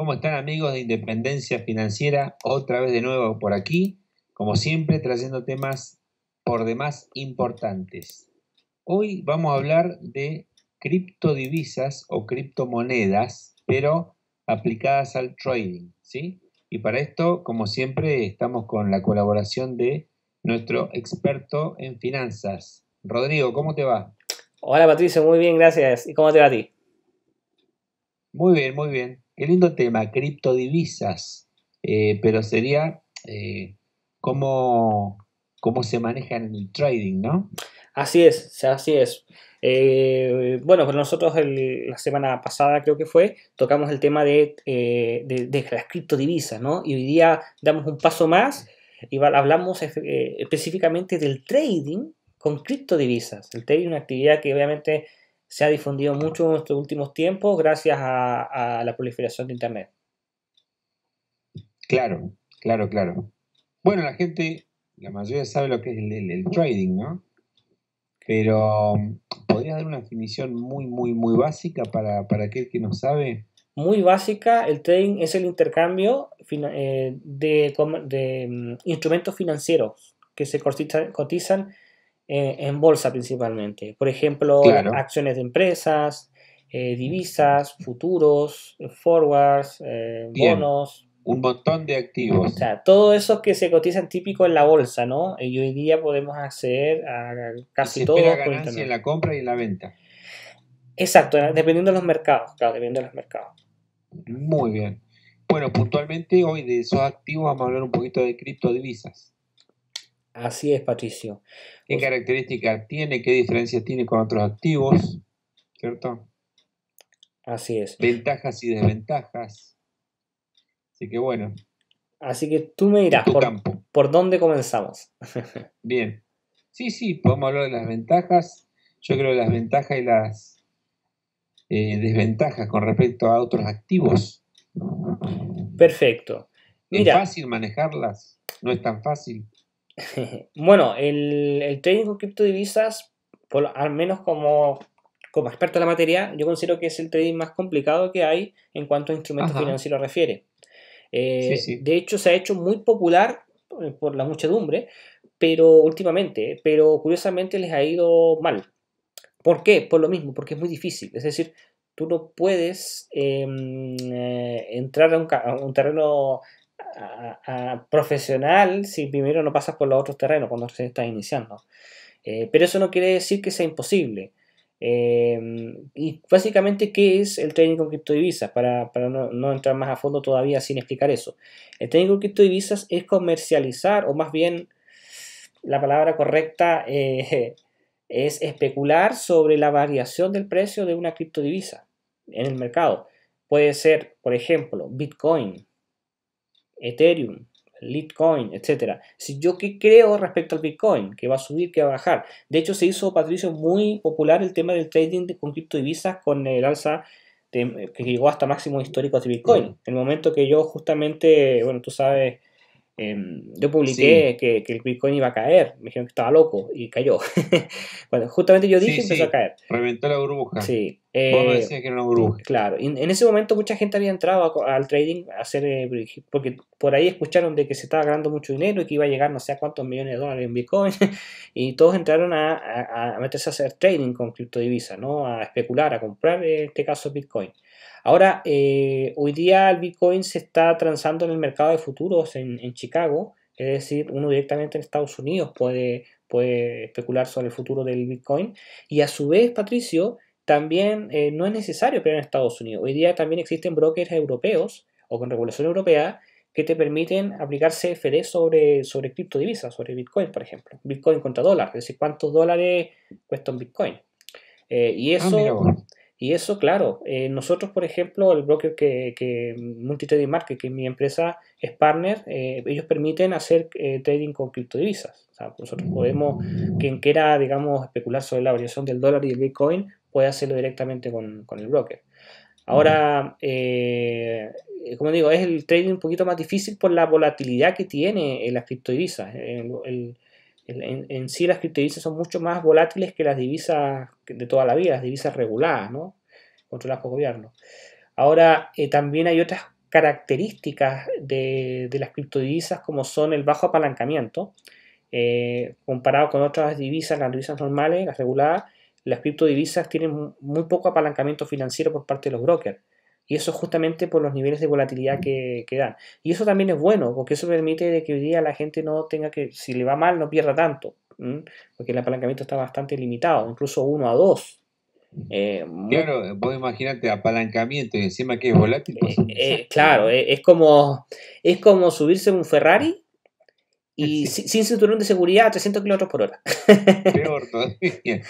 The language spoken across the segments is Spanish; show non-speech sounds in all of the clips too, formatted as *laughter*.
¿Cómo están amigos de Independencia Financiera? Otra vez de nuevo por aquí, como siempre, trayendo temas por demás importantes. Hoy vamos a hablar de criptodivisas o criptomonedas, pero aplicadas al trading, ¿sí? Y para esto, como siempre, estamos con la colaboración de nuestro experto en finanzas. Rodrigo, ¿cómo te va? Hola Patricio, muy bien, gracias. ¿Y cómo te va a ti? Muy bien, muy bien. Qué lindo tema, criptodivisas, eh, pero sería eh, cómo, se maneja en el trading, ¿no? Así es, así es. Eh, bueno, pues nosotros la semana pasada creo que fue, tocamos el tema de, de, las criptodivisas, ¿no? Y hoy día damos un paso más y hablamos específicamente del trading con criptodivisas. El trading es una actividad que obviamente se ha difundido mucho en estos últimos tiempos gracias a, la proliferación de Internet. Claro, claro, claro. Bueno, la gente, la mayoría sabe lo que es el, trading, ¿no? Pero, ¿podrías dar una definición muy, muy, muy básica para, aquel que no sabe? Muy básica, el trading es el intercambio eh, de mm, instrumentos financieros que se cotizan eh, en, bolsa principalmente. Por ejemplo, acciones de empresas, eh, divisas, futuros, forwards, eh, bonos. Un montón de activos. O sea, todo eso que se cotizan típico en la bolsa, ¿no? Y hoy día podemos acceder a casi todo. en la compra y en la venta. Exacto, dependiendo de los mercados, claro, dependiendo de los mercados. Muy bien. Bueno, puntualmente hoy de esos activos vamos a hablar un poquito de criptodivisas. Así es, Patricio. ¿Qué características tiene? ¿Qué diferencias tiene con otros activos? ¿Cierto? Así es. Ventajas y desventajas. Así que bueno. Así que tú me dirás por, dónde comenzamos. *laughs* Bien. Sí, sí, podemos hablar de las ventajas. Yo creo que las ventajas y las eh, desventajas con respecto a otros activos. Perfecto. ¿Es fácil manejarlas? ¿No es tan fácil? *laughs* bueno, el, trading con criptodivisas, por, al menos como, como experto en la materia, yo considero que es el trading más complicado que hay en cuanto a instrumentos financieros refiere. Eh, de hecho, se ha hecho muy popular eh, por la muchedumbre, pero últimamente, pero curiosamente les ha ido mal. ¿Por qué? Por lo mismo, porque es muy difícil. Es decir, tú no puedes em, eh, entrar a un, a un terreno profesional si primero no pasas por los otros terrenos cuando se está iniciando. Eh, pero eso no quiere decir que sea imposible. Em, y básicamente, ¿qué es el trading con criptodivisas? Para, no, entrar más a fondo todavía sin explicar eso. El trading con criptodivisas es comercializar, o más bien, la palabra correcta eh, *laughs* es especular sobre la variación del precio de una criptodivisa en el mercado. Puede ser, por ejemplo, Bitcoin, Ethereum, Litecoin, etc. Si yo qué creo respecto al Bitcoin, que va a subir, que va a bajar. De hecho, se hizo, Patricio, muy popular el tema del trading de, con criptodivisas con el alza que llegó hasta máximo históricos de Bitcoin. En el momento que yo justamente, bueno, tú sabes, em, yo publiqué que, el Bitcoin iba a caer, me dijeron que estaba loco y cayó. *laughs* bueno, justamente yo dije que empezó a caer. Reventó la burbuja. Sí. Eh, que Claro, en, en ese momento mucha gente había entrado al trading a hacer, eh, porque por ahí escucharon de que se estaba ganando mucho dinero y que iba a llegar no sé a cuántos millones de dólares en Bitcoin, *laughs* y todos entraron a, a, a meterse a hacer trading con criptodivisas, ¿no? a especular, a comprar, eh, en este caso Bitcoin. Ahora, hoy día el Bitcoin se está transando en el mercado de futuros en, en Chicago, es decir, uno directamente en Estados Unidos puede, puede especular sobre el futuro del Bitcoin, y a su vez, Patricio, también eh, no es necesario operar en Estados Unidos. Hoy día también existen brokers europeos o con regulación europea que te permiten aplicar CFD sobre, sobre criptodivisas, sobre Bitcoin, por ejemplo. Bitcoin contra dólar, es decir, cuántos dólares cuesta un Bitcoin. Eh, y ah, eso, y eso claro, eh, nosotros, por ejemplo, el broker que, mm, Multitrading Market, que es mi empresa es partner, ellos permiten hacer trading con criptodivisas. O sea, nosotros podemos, quien quiera, digamos, especular sobre la variación del dólar y el Bitcoin, puede hacerlo directamente con, el broker. Ahora, eh, como digo, es el trading un poquito más difícil por la volatilidad que tiene eh, las criptodivisas. en, sí las criptodivisas son mucho más volátiles que las divisas de toda la vida, las divisas reguladas, ¿no? controladas por gobierno. Ahora, eh, también hay otras características de, de, las criptodivisas como son el bajo apalancamiento, comparado con otras divisas, las divisas normales, las reguladas, las criptodivisas tienen muy poco apalancamiento financiero por parte de los brokers. Y eso justamente por los niveles de volatilidad que, dan. Y eso también es bueno, porque eso permite de que hoy día la gente no tenga que, si le va mal, no pierda tanto. Porque el apalancamiento está bastante limitado, incluso uno a dos. Eh, claro, puedo imaginarte apalancamiento y encima que es volátil. Pues, eh, eh, claro, es como, es como subirse en un Ferrari y sin, cinturón de seguridad a 300 kilómetros por hora. Peor todavía.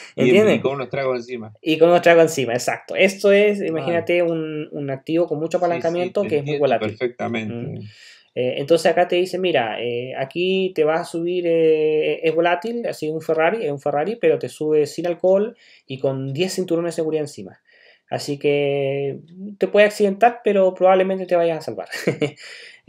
*laughs* Y, con unos tragos encima. Y con unos tragos encima, exacto. Esto es, imagínate, un, activo con mucho apalancamiento que es muy volátil. Perfectamente. Eh, entonces acá te dice, mira, eh, aquí te vas a subir, eh, es volátil, así un Ferrari, es un Ferrari, pero te sube sin alcohol y con 10 cinturones de seguridad encima. Así que te puede accidentar, pero probablemente te vayas a salvar. *laughs*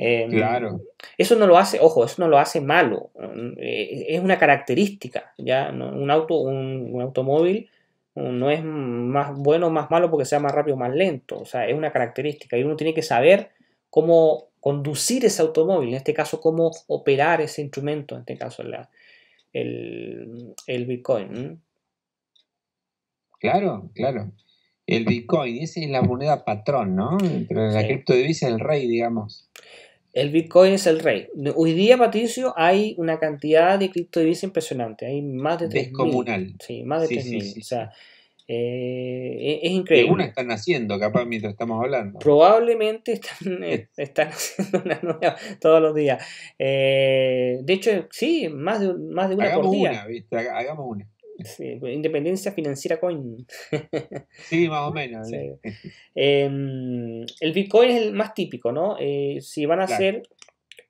Em, claro. Eso no lo hace, ojo, eso no lo hace malo. Mm, eh, es una característica. ¿ya? Un auto, un, automóvil mm, no es más bueno o más malo porque sea más rápido o más lento. O sea, es una característica. Y uno tiene que saber cómo conducir ese automóvil, en este caso, cómo operar ese instrumento, en este caso, el, Bitcoin. Claro, claro. El Bitcoin, esa es la moneda patrón, ¿no? Pero la criptodivisa el rey, digamos. El Bitcoin es el rey. Hoy día, Patricio, hay una cantidad de criptodivisas impresionante. Hay más de 3.000. Descomunal. Sí, más de sí, o sea, eh, es, increíble. Algunas están naciendo capaz, mientras estamos hablando. Probablemente están, *laughs* eh, están haciendo una nueva todos los días. Eh, de hecho, sí, más de, más de una hagamos por día. Una, ¿viste? Hagamos una. Pues, independencia financiera coin. *laughs* Sí, más o menos. Em, el Bitcoin es el más típico, ¿no? Eh, si van a hacer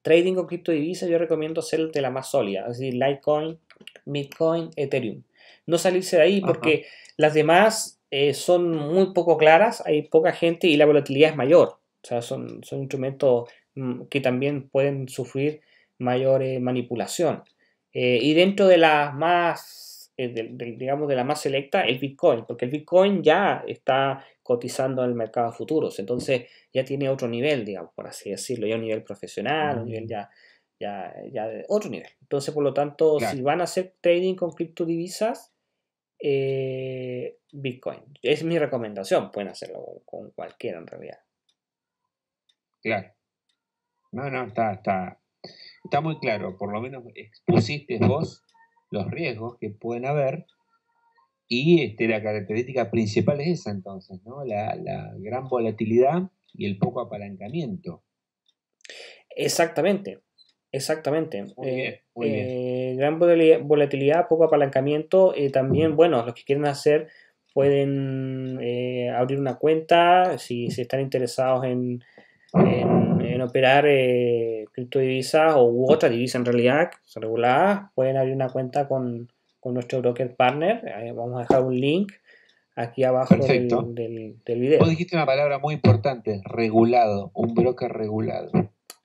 trading con criptodivisas, yo recomiendo hacer de la más sólida, es decir, Litecoin, Bitcoin, Ethereum. No salirse de ahí porque las demás eh, son muy poco claras, hay poca gente y la volatilidad es mayor. O sea, son, son instrumentos mm, que también pueden sufrir mayor manipulación. Eh, y dentro de las más eh, digamos, de la más selecta, el Bitcoin, porque el Bitcoin ya está cotizando en el mercado futuros, entonces ya tiene otro nivel, digamos, por así decirlo, ya un nivel profesional, un nivel ya, de otro nivel. Entonces, por lo tanto, si van a hacer trading con criptodivisas, eh, Bitcoin. Es mi recomendación, pueden hacerlo con cualquiera en realidad. Claro. No, no, está, está, está muy claro, por lo menos expusiste vos los riesgos que pueden haber. Y este, la característica principal es esa entonces, ¿no? la, la gran volatilidad y el poco apalancamiento. Exactamente, exactamente. Muy bien, eh, eh, gran volatilidad, poco apalancamiento. Eh, también, bueno, los que quieren hacer pueden abrir una cuenta si, están interesados en operar eh, criptodivisas o u otra divisa en realidad reguladas, pueden abrir una cuenta con, nuestro broker partner. vamos a dejar un link aquí abajo del, del, video. Vos dijiste una palabra muy importante, regulado, un broker regulado.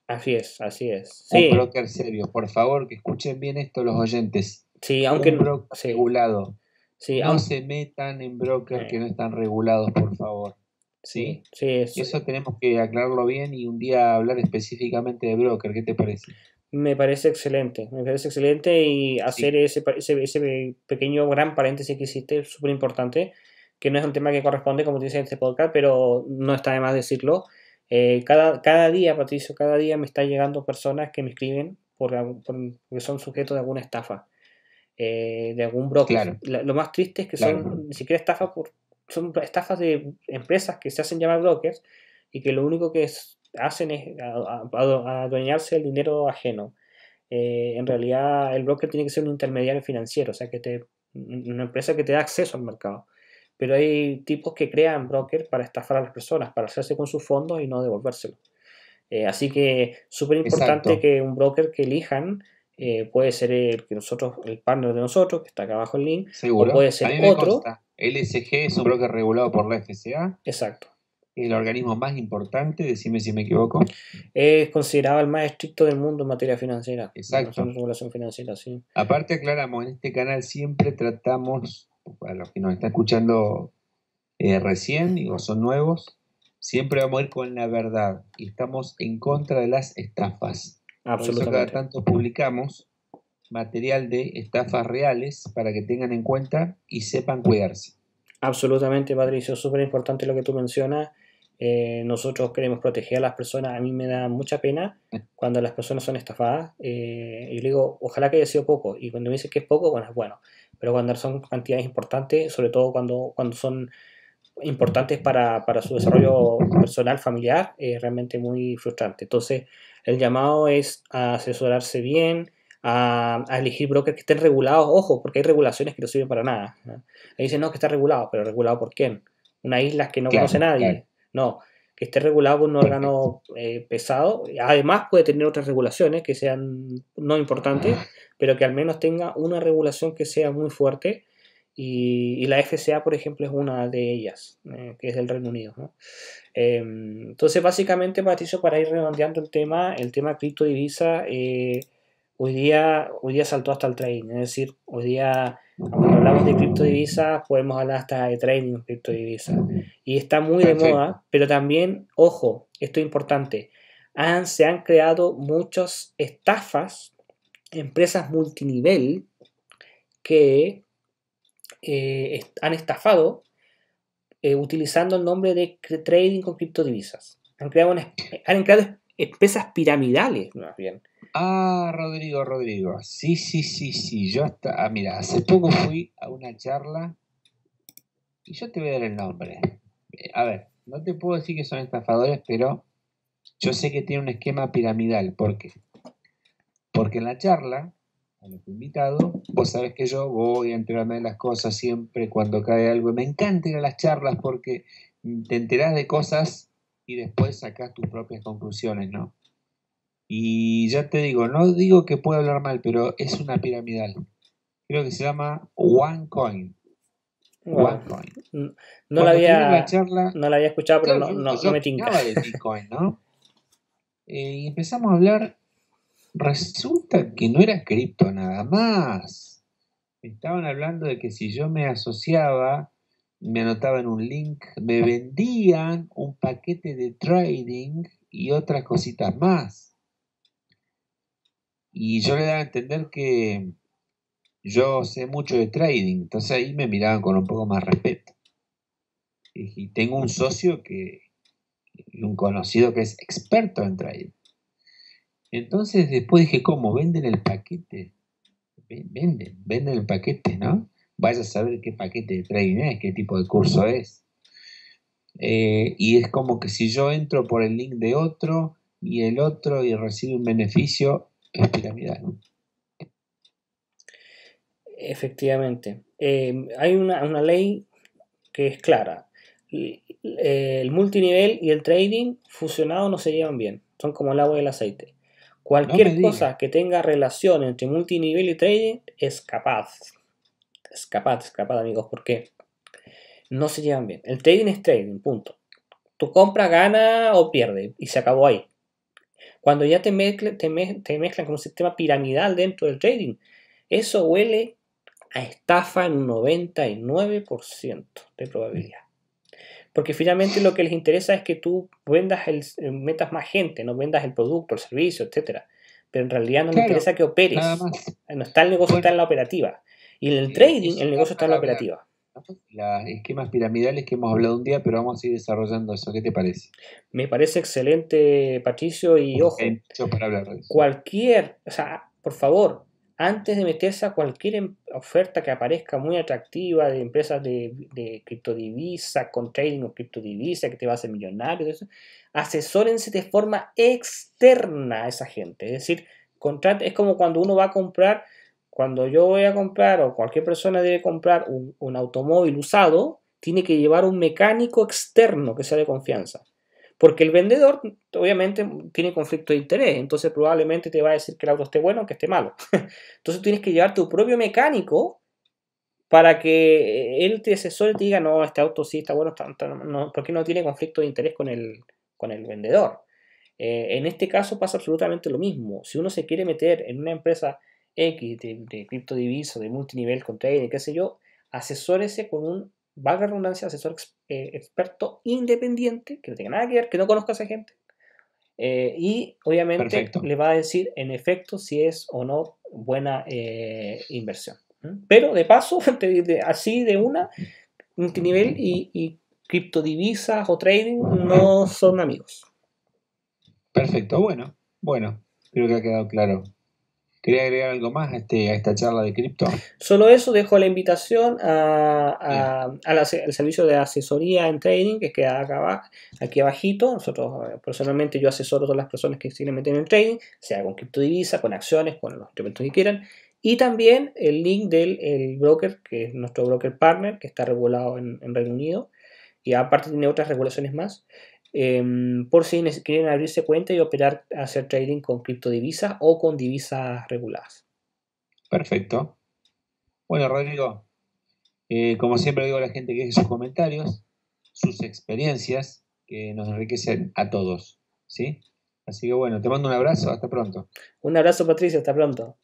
Así es, así es. Un broker serio, por favor, que escuchen bien esto los oyentes. Sí, aunque un broker regulado. Sí, no se metan en brokers eh. que no están regulados, por favor. ¿sí? eso. tenemos que aclararlo bien y un día hablar específicamente de broker, ¿qué te parece? Me parece excelente, me parece excelente y hacer ese, ese, pequeño gran paréntesis que hiciste, súper importante, que no es un tema que corresponde, como dice en este podcast, pero no está de más decirlo. Eh, cada, cada día, Patricio, cada día me están llegando personas que me escriben por, porque son sujetos de alguna estafa, eh, de algún broker. lo más triste es que son ni siquiera estafa por, son estafas de empresas que se hacen llamar brokers y que lo único que hacen es adueñarse el dinero ajeno. Eh, en realidad el broker tiene que ser un intermediario financiero, o sea, que una empresa que te da acceso al mercado. Pero hay tipos que crean brokers para estafar a las personas, para hacerse con sus fondos y no devolvérselo. Eh, así que súper importante que un broker que elijan eh, puede ser el que nosotros, el partner de nosotros, que está acá abajo el link, o puede ser otro. LSG es un bloque regulado por la FCA. Exacto. El organismo más importante, decime si me equivoco. Es considerado el más estricto del mundo en materia financiera. Exacto. regulación financiera, sí. Aparte, aclaramos, en este canal siempre tratamos, para los que nos están escuchando eh, recién, O son nuevos, siempre vamos a ir con la verdad y estamos en contra de las estafas. Absolutamente. cada tanto publicamos material de estafas reales para que tengan en cuenta y sepan cuidarse. Absolutamente, Patricio, súper importante lo que tú mencionas. Eh, nosotros queremos proteger a las personas. A mí me da mucha pena cuando las personas son estafadas. Eh, y le digo, ojalá que haya sido poco. Y cuando me dicen que es poco, bueno, es bueno. Pero cuando son cantidades importantes, sobre todo cuando, cuando son importantes para, para su desarrollo personal, familiar, es realmente muy frustrante. Entonces, el llamado es a asesorarse bien, a, elegir brokers que estén regulados. Ojo, porque hay regulaciones que no sirven para nada. Ahí dicen, no, que está regulado, pero ¿regulado por quién? Una isla que no conoce nadie. No, que esté regulado por un órgano eh, pesado. Además puede tener otras regulaciones que sean no importantes, ah. pero que al menos tenga una regulación que sea muy fuerte y, la FCA, por ejemplo, es una de ellas, eh, que es del Reino Unido. Em, entonces, básicamente, Patricio, para ir redondeando el tema, el tema criptodivisa eh, hoy, día, hoy día saltó hasta el trading. Es decir, hoy día, cuando hablamos de criptodivisa, podemos hablar hasta de trading en criptodivisa. Y está muy de ah, moda, pero también, ojo, esto es importante, se han creado muchas estafas, empresas multinivel que eh, han estafado eh, utilizando el nombre de trading con criptodivisas. Han creado, eh, han piramidales, más bien. Ah, Rodrigo, Rodrigo. Sí, sí, sí, sí. Yo hasta. Ah, mira, hace poco fui a una charla y yo te voy a dar el nombre. A ver, no te puedo decir que son estafadores, pero yo sé que tiene un esquema piramidal. ¿Por qué? Porque en la charla a los invitados. Vos sabés que yo voy a enterarme de las cosas siempre cuando cae algo. Me encanta las charlas porque te enterás de cosas y después sacás tus propias conclusiones, ¿no? Y ya te digo, no digo que pueda hablar mal, pero es una piramidal. Creo que se llama OneCoin. OneCoin. No, la había, no escuchado, pero no, no, me tinca. ¿no? Eh, y empezamos a hablar Resulta que no era cripto nada más. Estaban hablando de que si yo me asociaba, me anotaban un link, me vendían un paquete de trading y otras cositas más. Y yo le daba a entender que yo sé mucho de trading, entonces ahí me miraban con un poco más respeto. Y tengo un socio que, un conocido que es experto en trading. Entonces después dije, ¿cómo? ¿Venden el paquete? Venden, venden el paquete, ¿no? Vaya a saber qué paquete de trading es, qué tipo de curso es. Eh, y es como que si yo entro por el link de otro y el otro y recibe un beneficio, es piramidal. Efectivamente. Eh, hay una, una, ley que es clara. Eh, el multinivel y el trading fusionado no se llevan bien. Son como el agua y el aceite. Cualquier cosa que tenga relación entre multinivel y trading es capaz. Es capaz, es capaz, amigos, porque no se llevan bien. El trading es trading, punto. Tu compra gana o pierde y se acabó ahí. Cuando ya te, te mezclan con un sistema piramidal dentro del trading, eso huele a estafa en un 99% de probabilidad porque finalmente lo que les interesa es que tú vendas el, eh, metas más gente, no vendas el producto, el servicio, etcétera. Pero en realidad no les interesa que operes. Ah, no está el negocio, está en la operativa. Y en el trading, el negocio está en la operativa. Los esquemas piramidales que hemos hablado un día, pero vamos a ir desarrollando eso. ¿Qué te parece? Me parece excelente, Patricio, y ojo. Para hablar Cualquier, o sea, por favor, antes de meterse a cualquier em, oferta que aparezca muy atractiva de empresas de, de criptodivisa, con trading o criptodivisa que te va a hacer millonario, asesórense de forma externa a esa gente. Es decir, contrate, es como cuando uno va a comprar, cuando yo voy a comprar o cualquier persona debe comprar un automóvil usado, tiene que llevar un mecánico externo que sea de confianza. Porque el vendedor obviamente tiene conflicto de interés, entonces probablemente te va a decir que el auto esté bueno o que esté malo. *laughs* Entonces tienes que llevar tu propio mecánico para que eh, él te asesore y te diga, no, este auto sí está bueno, está, no, porque no tiene conflicto de interés con el, con el vendedor. Eh, en este caso pasa absolutamente lo mismo. Si uno se quiere meter en una empresa X de, de de multinivel, con trading, qué sé yo, asesórese con un valga la redundancia, asesor eh, experto independiente, que no tenga nada que ver, que no conozca a esa gente. Eh, y obviamente le va a decir en efecto si es o no buena eh, inversión. Pero de paso, *laughs* así de una, multinivel y, y criptodivisas o trading no son amigos. Perfecto, bueno, bueno, creo que ha quedado claro ¿Quería agregar algo más a, este, a esta charla de cripto? Solo eso, dejo la invitación al servicio de asesoría en trading, que queda acá, aquí abajito. Nosotros, eh, personalmente, yo asesoro a todas las personas que quieren meter en trading, sea con divisa, con acciones, con los instrumentos que quieran. Y también el link del broker, que es nuestro broker partner, que está regulado en Reino Unido. Y aparte tiene otras regulaciones más. Em, por si quieren abrirse cuenta y operar, hacer trading con criptodivisas o con divisas reguladas. Perfecto. Bueno, Rodrigo, eh, como siempre digo a la gente que deje sus comentarios, sus experiencias, que nos enriquecen a todos. ¿sí? Así que bueno, te mando un abrazo, hasta pronto. Un abrazo, Patricia, hasta pronto.